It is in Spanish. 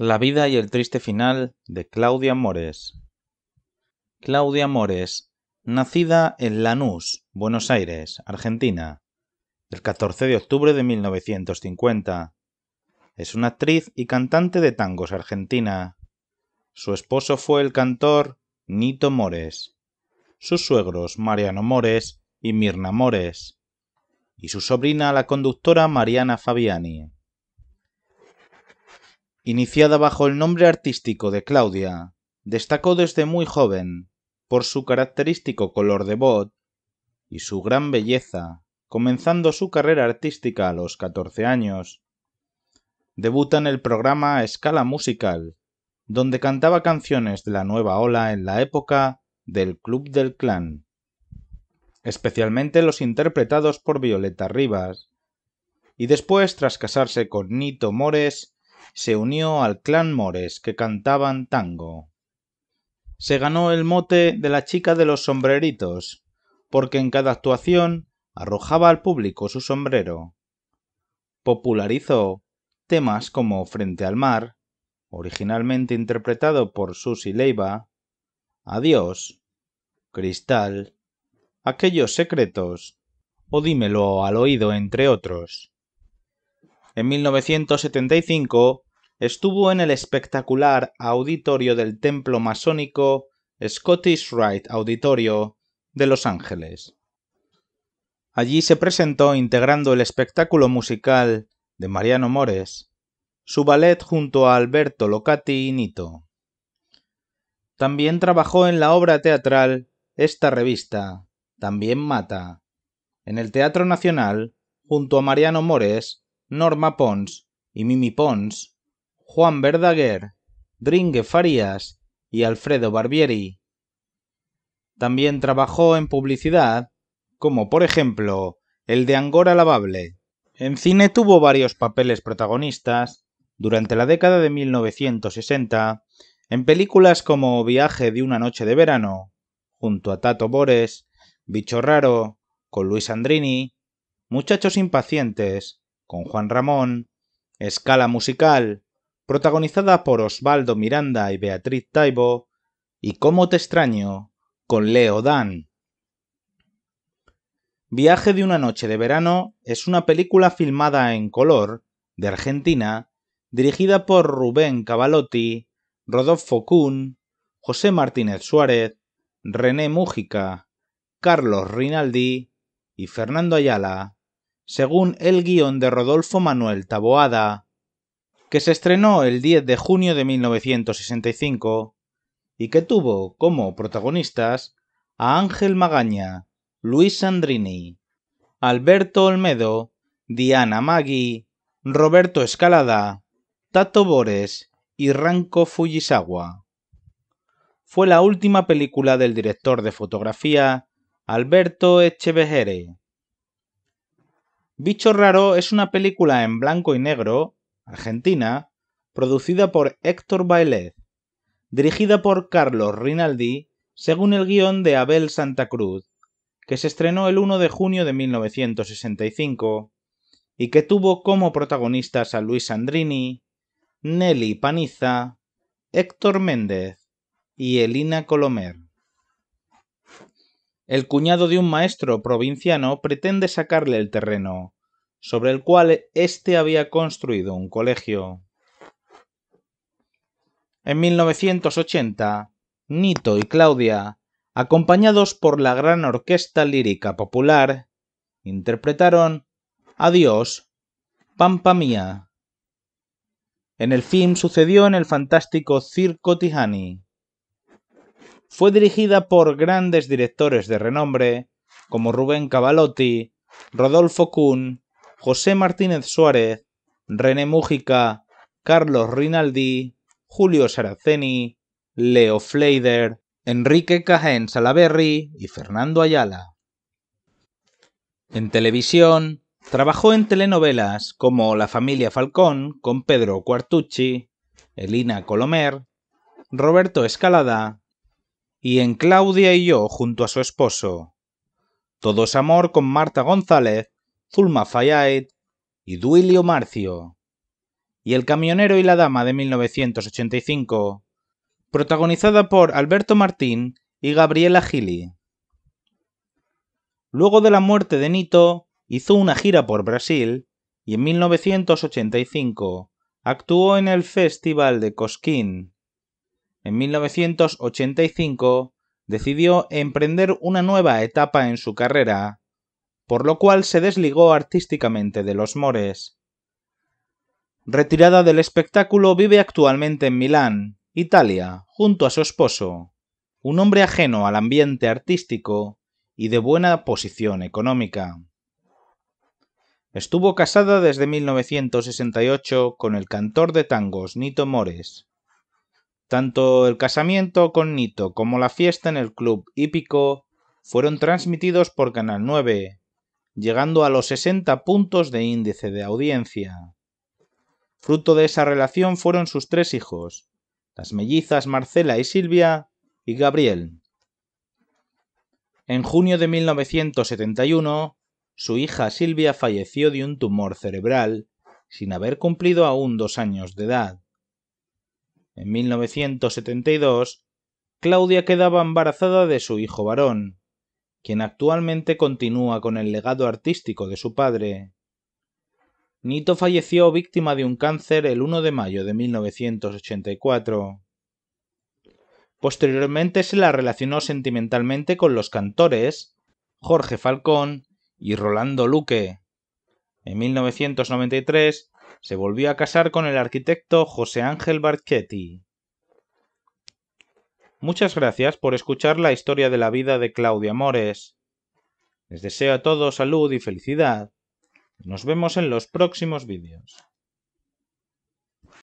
La vida y el triste final de Claudia Mores. Claudia Mores, nacida en Lanús, Buenos Aires, Argentina, el 14 de octubre de 1950. Es una actriz y cantante de tangos argentina. Su esposo fue el cantor Nito Mores. Sus suegros Mariano Mores y Mirna Mores. Y su sobrina la conductora Mariana Fabiani. Iniciada bajo el nombre artístico de Claudia, destacó desde muy joven por su característico color de voz y su gran belleza, comenzando su carrera artística a los 14 años. Debuta en el programa Escala Musical, donde cantaba canciones de la nueva ola en la época del Club del Clan, especialmente los interpretados por Violeta Rivas, y después, tras casarse con Nito Mores, se unió al clan mores que cantaban tango. Se ganó el mote de la chica de los sombreritos, porque en cada actuación arrojaba al público su sombrero. Popularizó temas como Frente al mar, originalmente interpretado por Susi Leiva, Adiós, Cristal, Aquellos secretos o Dímelo al oído, entre otros. En 1975 estuvo en el espectacular auditorio del templo masónico Scottish Rite Auditorio de Los Ángeles. Allí se presentó integrando el espectáculo musical de Mariano Mores, su ballet junto a Alberto Locati y Nito. También trabajó en la obra teatral Esta revista, también mata, en el Teatro Nacional, junto a Mariano Mores Norma Pons y Mimi Pons, Juan Verdaguer, Dringue Farías y Alfredo Barbieri. También trabajó en publicidad, como por ejemplo el de Angora Lavable. En cine tuvo varios papeles protagonistas durante la década de 1960 en películas como Viaje de una noche de verano, junto a Tato Bores, Bicho Raro, con Luis Andrini, Muchachos Impacientes, con Juan Ramón, Escala Musical, protagonizada por Osvaldo Miranda y Beatriz Taibo, y Cómo te extraño, con Leo Dan. Viaje de una noche de verano es una película filmada en color, de Argentina, dirigida por Rubén Cavalotti, Rodolfo Kuhn, José Martínez Suárez, René Mújica, Carlos Rinaldi y Fernando Ayala, según el guión de Rodolfo Manuel Taboada, que se estrenó el 10 de junio de 1965 y que tuvo como protagonistas a Ángel Magaña, Luis Sandrini, Alberto Olmedo, Diana Maggi, Roberto Escalada, Tato Bores y Ranco Fujisawa. Fue la última película del director de fotografía Alberto Echevejere Bicho Raro es una película en blanco y negro, argentina, producida por Héctor Bailez, dirigida por Carlos Rinaldi, según el guión de Abel Santa Cruz, que se estrenó el 1 de junio de 1965 y que tuvo como protagonistas a Luis Andrini, Nelly Paniza, Héctor Méndez y Elina Colomer. El cuñado de un maestro provinciano pretende sacarle el terreno, sobre el cual éste había construido un colegio. En 1980, Nito y Claudia, acompañados por la gran orquesta lírica popular, interpretaron Adiós, Pampa Mía. En el film sucedió en el fantástico Circo Tijani fue dirigida por grandes directores de renombre como Rubén Cavalotti, Rodolfo Kuhn, José Martínez Suárez, René Mújica, Carlos Rinaldi, Julio Saraceni, Leo Fleider, Enrique Cajén Salaberry y Fernando Ayala. En televisión, trabajó en telenovelas como La familia Falcón con Pedro Cuartucci, Elina Colomer, Roberto Escalada y en Claudia y yo junto a su esposo. Todos amor con Marta González, Zulma Fayad y Duilio Marcio. Y El camionero y la dama de 1985, protagonizada por Alberto Martín y Gabriela Gili. Luego de la muerte de Nito, hizo una gira por Brasil y en 1985 actuó en el Festival de Cosquín, en 1985 decidió emprender una nueva etapa en su carrera, por lo cual se desligó artísticamente de los Mores. Retirada del espectáculo, vive actualmente en Milán, Italia, junto a su esposo, un hombre ajeno al ambiente artístico y de buena posición económica. Estuvo casada desde 1968 con el cantor de tangos Nito Mores. Tanto el casamiento con Nito como la fiesta en el club hípico fueron transmitidos por Canal 9, llegando a los 60 puntos de índice de audiencia. Fruto de esa relación fueron sus tres hijos, las mellizas Marcela y Silvia y Gabriel. En junio de 1971, su hija Silvia falleció de un tumor cerebral sin haber cumplido aún dos años de edad. En 1972, Claudia quedaba embarazada de su hijo varón, quien actualmente continúa con el legado artístico de su padre. Nito falleció víctima de un cáncer el 1 de mayo de 1984. Posteriormente se la relacionó sentimentalmente con los cantores Jorge Falcón y Rolando Luque. En 1993 se volvió a casar con el arquitecto José Ángel Barchetti. Muchas gracias por escuchar la historia de la vida de Claudia Mores. Les deseo a todos salud y felicidad. Nos vemos en los próximos vídeos.